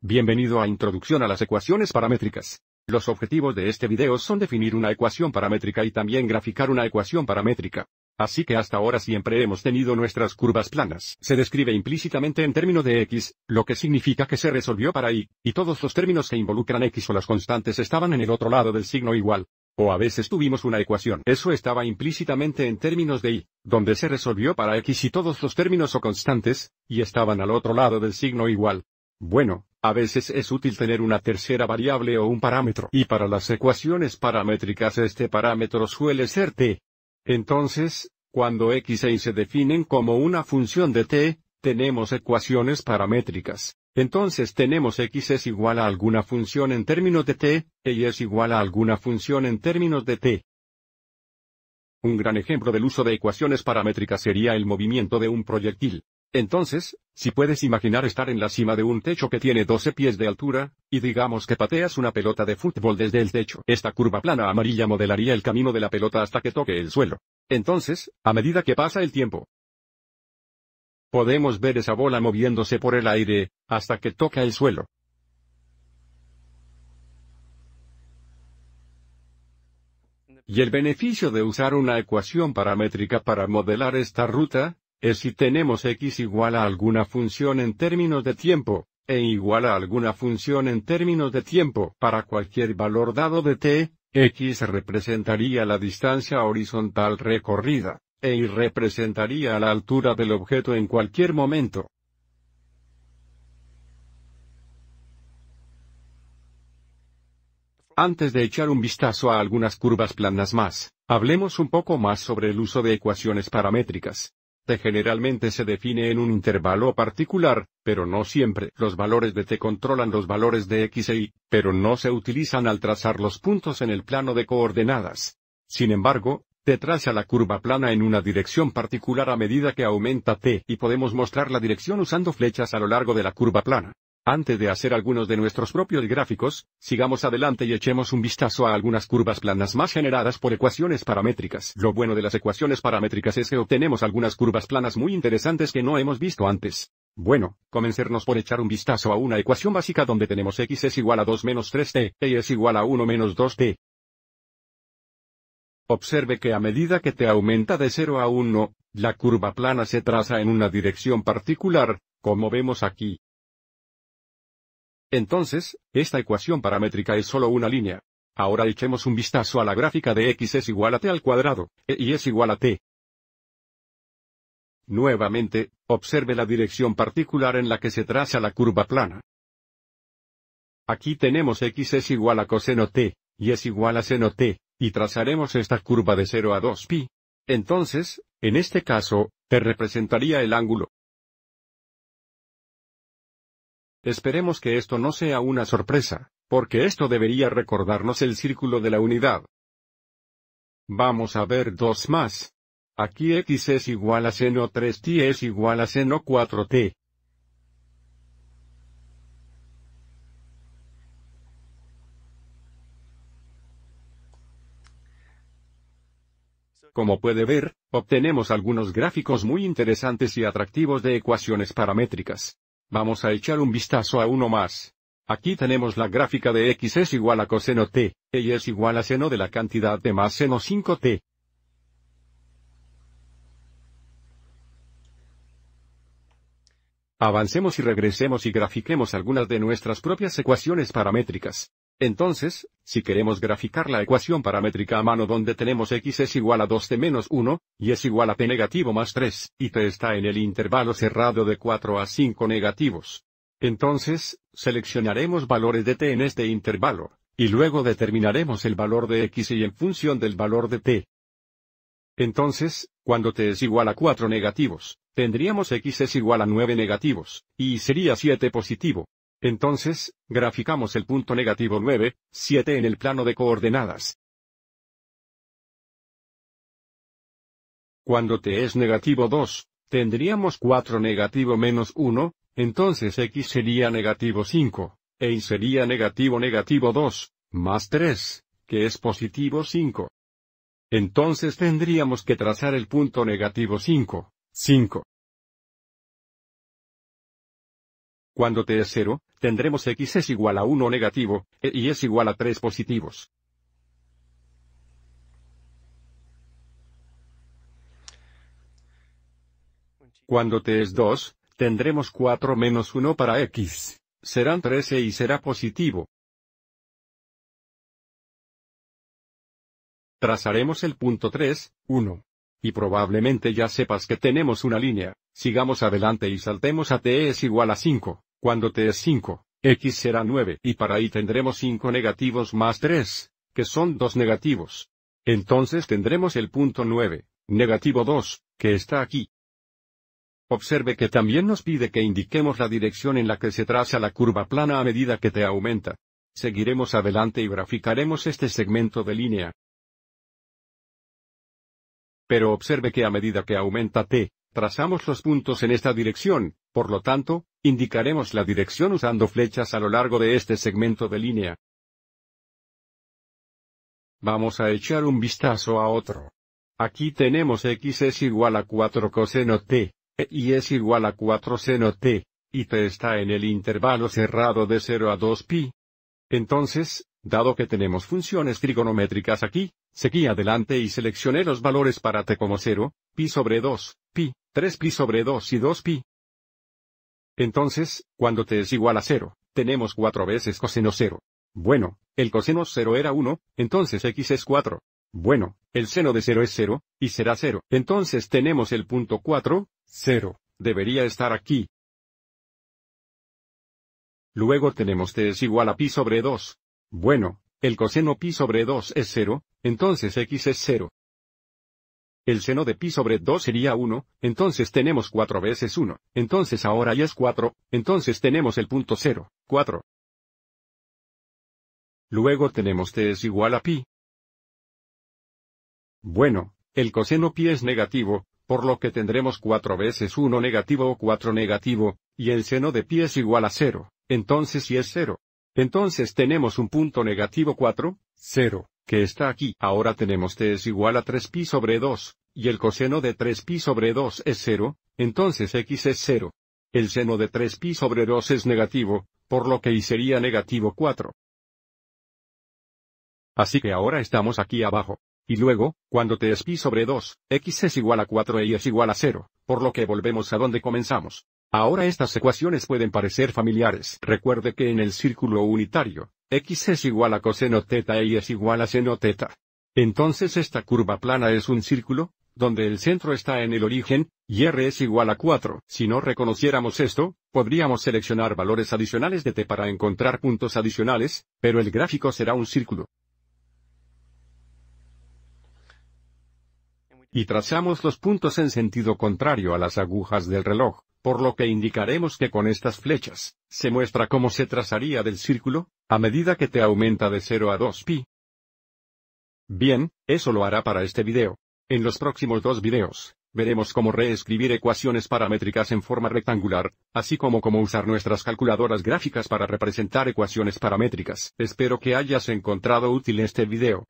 Bienvenido a Introducción a las ecuaciones paramétricas. Los objetivos de este video son definir una ecuación paramétrica y también graficar una ecuación paramétrica. Así que hasta ahora siempre hemos tenido nuestras curvas planas. Se describe implícitamente en términos de x, lo que significa que se resolvió para y, y todos los términos que involucran x o las constantes estaban en el otro lado del signo igual. O a veces tuvimos una ecuación. Eso estaba implícitamente en términos de y, donde se resolvió para x y todos los términos o constantes, y estaban al otro lado del signo igual. Bueno, a veces es útil tener una tercera variable o un parámetro. Y para las ecuaciones paramétricas este parámetro suele ser t. Entonces, cuando x e y se definen como una función de t, tenemos ecuaciones paramétricas. Entonces tenemos x es igual a alguna función en términos de t, y es igual a alguna función en términos de t. Un gran ejemplo del uso de ecuaciones paramétricas sería el movimiento de un proyectil. Entonces, si puedes imaginar estar en la cima de un techo que tiene 12 pies de altura, y digamos que pateas una pelota de fútbol desde el techo, esta curva plana amarilla modelaría el camino de la pelota hasta que toque el suelo. Entonces, a medida que pasa el tiempo, Podemos ver esa bola moviéndose por el aire, hasta que toca el suelo. Y el beneficio de usar una ecuación paramétrica para modelar esta ruta, es si tenemos x igual a alguna función en términos de tiempo, e igual a alguna función en términos de tiempo para cualquier valor dado de t, x representaría la distancia horizontal recorrida e y representaría la altura del objeto en cualquier momento. Antes de echar un vistazo a algunas curvas planas más, hablemos un poco más sobre el uso de ecuaciones paramétricas. T generalmente se define en un intervalo particular, pero no siempre. Los valores de T controlan los valores de X e Y, pero no se utilizan al trazar los puntos en el plano de coordenadas. Sin embargo, se traza la curva plana en una dirección particular a medida que aumenta T y podemos mostrar la dirección usando flechas a lo largo de la curva plana. Antes de hacer algunos de nuestros propios gráficos, sigamos adelante y echemos un vistazo a algunas curvas planas más generadas por ecuaciones paramétricas. Lo bueno de las ecuaciones paramétricas es que obtenemos algunas curvas planas muy interesantes que no hemos visto antes. Bueno, comencemos por echar un vistazo a una ecuación básica donde tenemos x es igual a 2 menos 3t, y es igual a 1 menos 2t, Observe que a medida que te aumenta de 0 a 1, la curva plana se traza en una dirección particular, como vemos aquí. Entonces, esta ecuación paramétrica es solo una línea. Ahora echemos un vistazo a la gráfica de x es igual a t al cuadrado, e y es igual a t. Nuevamente, observe la dirección particular en la que se traza la curva plana. Aquí tenemos x es igual a coseno t, y es igual a seno t y trazaremos esta curva de 0 a 2pi. Entonces, en este caso, te representaría el ángulo. Esperemos que esto no sea una sorpresa, porque esto debería recordarnos el círculo de la unidad. Vamos a ver dos más. Aquí x es igual a seno 3t es igual a seno 4t. Como puede ver, obtenemos algunos gráficos muy interesantes y atractivos de ecuaciones paramétricas. Vamos a echar un vistazo a uno más. Aquí tenemos la gráfica de x es igual a coseno t, y es igual a seno de la cantidad de más seno 5t. Avancemos y regresemos y grafiquemos algunas de nuestras propias ecuaciones paramétricas. Entonces, si queremos graficar la ecuación paramétrica a mano donde tenemos x es igual a 2t menos 1, y es igual a t negativo más 3, y t está en el intervalo cerrado de 4 a 5 negativos. Entonces, seleccionaremos valores de t en este intervalo, y luego determinaremos el valor de x y en función del valor de t. Entonces, cuando t es igual a 4 negativos, tendríamos x es igual a 9 negativos, y sería 7 positivo. Entonces, graficamos el punto negativo 9, 7 en el plano de coordenadas. Cuando t es negativo 2, tendríamos 4 negativo menos 1, entonces x sería negativo 5, e y sería negativo negativo 2, más 3, que es positivo 5. Entonces tendríamos que trazar el punto negativo 5, 5. Cuando t es 0, tendremos x es igual a 1 negativo, e y es igual a 3 positivos. Cuando t es 2, tendremos 4 menos 1 para x. Serán 13 e y será positivo. Trazaremos el punto 3, 1. Y probablemente ya sepas que tenemos una línea, sigamos adelante y saltemos a t es igual a 5. Cuando t es 5, x será 9 y para ahí tendremos 5 negativos más 3, que son 2 negativos. Entonces tendremos el punto 9, negativo 2, que está aquí. Observe que también nos pide que indiquemos la dirección en la que se traza la curva plana a medida que t aumenta. Seguiremos adelante y graficaremos este segmento de línea. Pero observe que a medida que aumenta t, trazamos los puntos en esta dirección, por lo tanto, indicaremos la dirección usando flechas a lo largo de este segmento de línea. Vamos a echar un vistazo a otro. Aquí tenemos x es igual a 4 coseno t, e y es igual a 4 seno t, y t está en el intervalo cerrado de 0 a 2pi. Entonces, dado que tenemos funciones trigonométricas aquí, seguí adelante y seleccioné los valores para t como 0, pi sobre 2, 3pi sobre 2 y 2pi. Entonces, cuando t es igual a 0, tenemos 4 veces coseno 0. Bueno, el coseno 0 era 1, entonces x es 4. Bueno, el seno de 0 es 0, y será 0. Entonces tenemos el punto 4, 0, debería estar aquí. Luego tenemos t es igual a pi sobre 2. Bueno, el coseno pi sobre 2 es 0, entonces x es 0. El seno de pi sobre 2 sería 1, entonces tenemos 4 veces 1, entonces ahora ya es 4, entonces tenemos el punto 0, 4. Luego tenemos t es igual a pi. Bueno, el coseno pi es negativo, por lo que tendremos 4 veces 1 negativo o 4 negativo, y el seno de pi es igual a 0, entonces si es 0. Entonces tenemos un punto negativo 4, 0 que está aquí. Ahora tenemos t es igual a 3pi sobre 2, y el coseno de 3pi sobre 2 es 0, entonces x es 0. El seno de 3pi sobre 2 es negativo, por lo que y sería negativo 4. Así que ahora estamos aquí abajo. Y luego, cuando t es pi sobre 2, x es igual a 4 y es igual a 0, por lo que volvemos a donde comenzamos. Ahora estas ecuaciones pueden parecer familiares. Recuerde que en el círculo unitario, x es igual a coseno teta y es igual a seno teta. Entonces esta curva plana es un círculo, donde el centro está en el origen, y r es igual a 4. Si no reconociéramos esto, podríamos seleccionar valores adicionales de t para encontrar puntos adicionales, pero el gráfico será un círculo. Y trazamos los puntos en sentido contrario a las agujas del reloj por lo que indicaremos que con estas flechas, se muestra cómo se trazaría del círculo, a medida que te aumenta de 0 a 2pi. Bien, eso lo hará para este video. En los próximos dos videos, veremos cómo reescribir ecuaciones paramétricas en forma rectangular, así como cómo usar nuestras calculadoras gráficas para representar ecuaciones paramétricas. Espero que hayas encontrado útil este video.